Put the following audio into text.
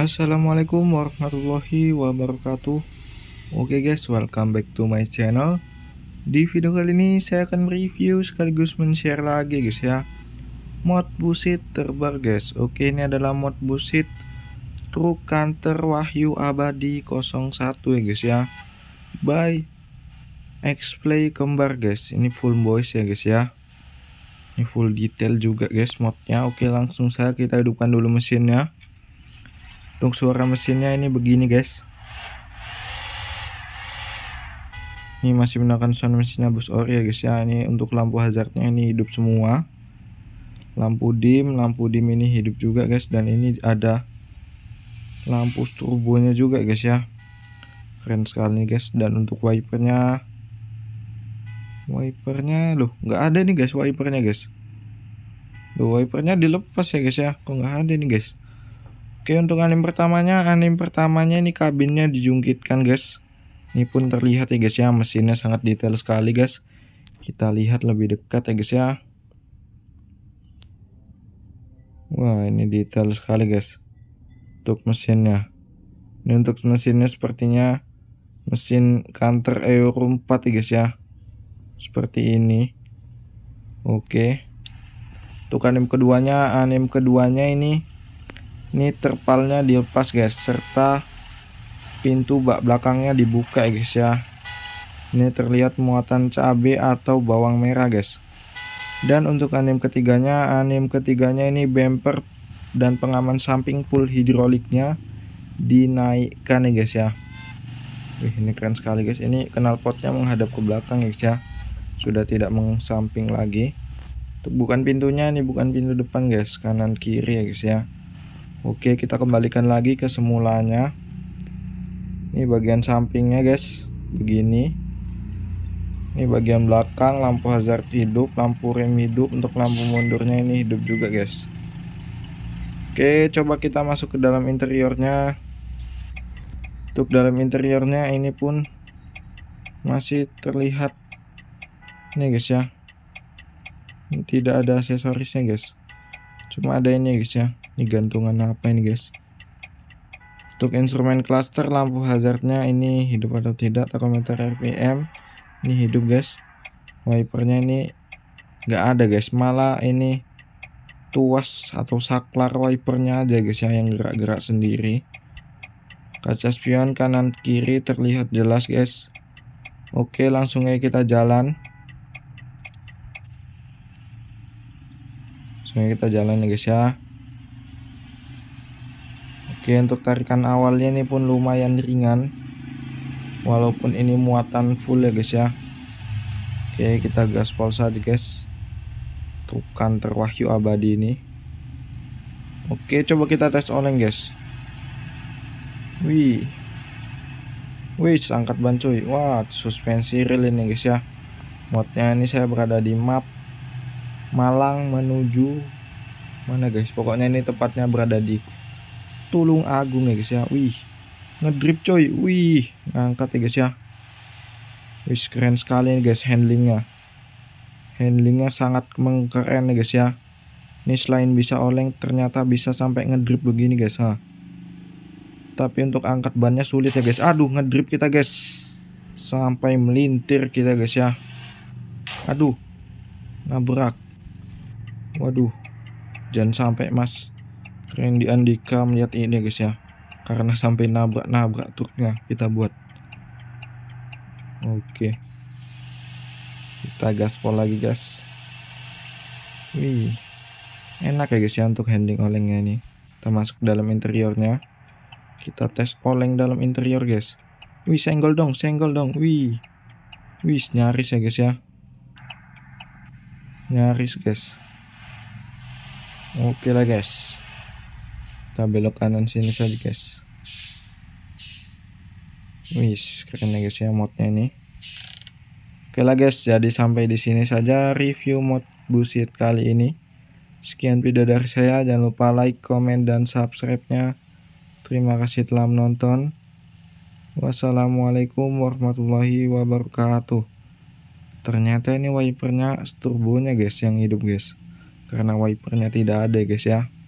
Assalamualaikum warahmatullahi wabarakatuh Oke okay guys, welcome back to my channel Di video kali ini saya akan review sekaligus men-share lagi guys ya Mod busit terbar guys Oke okay, ini adalah mod busit Truk counter Wahyu Abadi 01 ya guys ya By Xplay Kembar guys Ini full boys ya guys ya Ini full detail juga guys modnya Oke okay, langsung saya kita hidupkan dulu mesinnya untuk suara mesinnya ini begini guys ini masih menggunakan sound mesinnya bus ori ya guys ya ini untuk lampu hazardnya ini hidup semua lampu dim lampu dim ini hidup juga guys dan ini ada lampu strobonya juga guys ya keren sekali nih guys dan untuk wipernya wipernya loh nggak ada nih guys wipernya guys loh wipernya dilepas ya guys ya kok nggak ada nih guys Oke untuk anim pertamanya anim pertamanya ini kabinnya dijungkitkan guys ini pun terlihat ya guys ya mesinnya sangat detail sekali guys kita lihat lebih dekat ya guys ya Wah ini detail sekali guys untuk mesinnya ini untuk mesinnya sepertinya mesin counter Euro 4 ya guys ya seperti ini Oke untuk anim keduanya anim keduanya ini ini terpalnya dilepas guys serta pintu bak belakangnya dibuka guys ya ini terlihat muatan cabai atau bawang merah guys dan untuk anim ketiganya anim ketiganya ini bumper dan pengaman samping full hidroliknya dinaikkan ya guys ya Wih, ini keren sekali guys ini knalpotnya menghadap ke belakang ya guys ya sudah tidak mengsamping lagi bukan pintunya ini bukan pintu depan guys kanan kiri ya guys ya Oke kita kembalikan lagi ke semulanya Ini bagian sampingnya guys Begini Ini bagian belakang lampu hazard hidup Lampu rem hidup Untuk lampu mundurnya ini hidup juga guys Oke coba kita masuk ke dalam interiornya Untuk dalam interiornya ini pun Masih terlihat Ini guys ya Tidak ada aksesorisnya guys Cuma ada ini guys ya ini gantungan apa ini guys untuk instrumen cluster lampu hazardnya ini hidup atau tidak takometer RPM ini hidup guys wipernya ini nggak ada guys malah ini tuas atau saklar wipernya aja guys ya yang gerak-gerak sendiri kaca spion kanan kiri terlihat jelas guys oke langsung aja kita jalan langsung aja kita jalan ya guys ya Oke untuk tarikan awalnya ini pun lumayan ringan Walaupun ini muatan full ya guys ya Oke kita gaspol saja guys Tukan terwahyu abadi ini Oke coba kita tes oleng guys Wih Wih angkat ban cuy Wah suspensi real ini guys ya Modnya ini saya berada di map Malang menuju Mana guys pokoknya ini tepatnya berada di tulung agung ya guys ya wih ngedrip coy wih ngangkat ya guys ya wih keren sekali nih guys handlingnya handlingnya sangat mengkeren ya guys ya ini selain bisa oleng ternyata bisa sampai ngedrip begini guys ha tapi untuk angkat bannya sulit ya guys aduh ngedrip kita guys sampai melintir kita guys ya aduh nabrak waduh jangan sampai mas Keren Randy Andika melihat ini guys ya karena sampai nabrak-nabrak truknya kita buat oke okay. kita gaspol lagi guys wih enak ya guys ya untuk handling olengnya ini kita masuk dalam interiornya kita tes oleng dalam interior guys wih senggol dong senggol dong wih wih nyaris ya guys ya nyaris guys oke lah guys kita belok kanan sini saja guys Wis keren ya guys ya modnya ini Oke lah guys jadi sampai di sini saja review mod busit kali ini Sekian video dari saya jangan lupa like, comment dan subscribe-nya Terima kasih telah menonton Wassalamualaikum warahmatullahi wabarakatuh Ternyata ini wipernya turbonya guys yang hidup guys Karena wipernya tidak ada guys ya